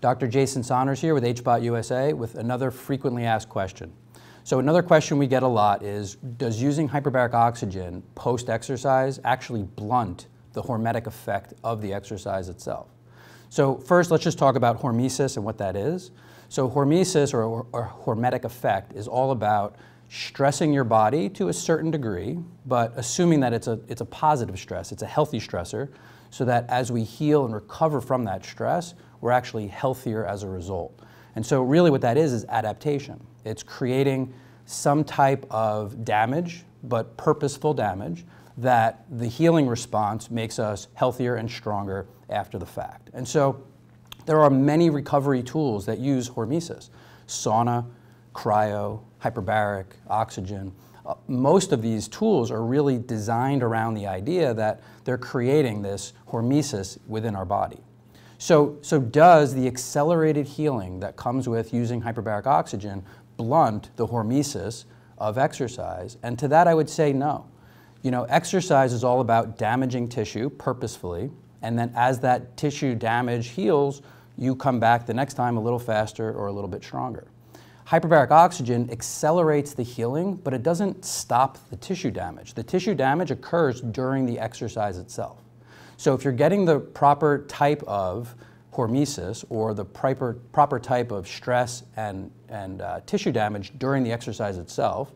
Dr. Jason Saunders here with HBOT USA with another frequently asked question. So another question we get a lot is, does using hyperbaric oxygen post-exercise actually blunt the hormetic effect of the exercise itself? So first, let's just talk about hormesis and what that is. So hormesis, or, or hormetic effect, is all about stressing your body to a certain degree, but assuming that it's a, it's a positive stress, it's a healthy stressor, so that as we heal and recover from that stress, we're actually healthier as a result. And so, really, what that is is adaptation. It's creating some type of damage, but purposeful damage, that the healing response makes us healthier and stronger after the fact. And so, there are many recovery tools that use hormesis sauna, cryo, hyperbaric, oxygen. Uh, most of these tools are really designed around the idea that they're creating this hormesis within our body. So, so does the accelerated healing that comes with using hyperbaric oxygen blunt the hormesis of exercise? And to that I would say no. You know, exercise is all about damaging tissue purposefully, and then as that tissue damage heals, you come back the next time a little faster or a little bit stronger. Hyperbaric oxygen accelerates the healing, but it doesn't stop the tissue damage. The tissue damage occurs during the exercise itself. So if you're getting the proper type of hormesis or the proper, proper type of stress and, and uh, tissue damage during the exercise itself,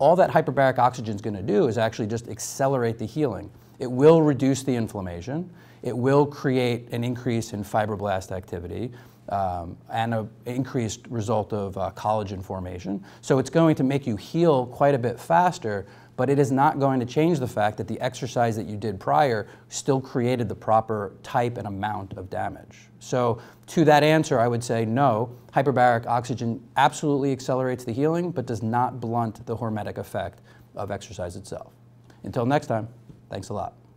all that hyperbaric oxygen is going to do is actually just accelerate the healing. It will reduce the inflammation. It will create an increase in fibroblast activity um, and an increased result of uh, collagen formation. So it's going to make you heal quite a bit faster, but it is not going to change the fact that the exercise that you did prior still created the proper type and amount of damage. So to that answer, I would say no, hyperbaric oxygen absolutely accelerates the healing, but does not blunt the hormetic effect of exercise itself. Until next time, thanks a lot.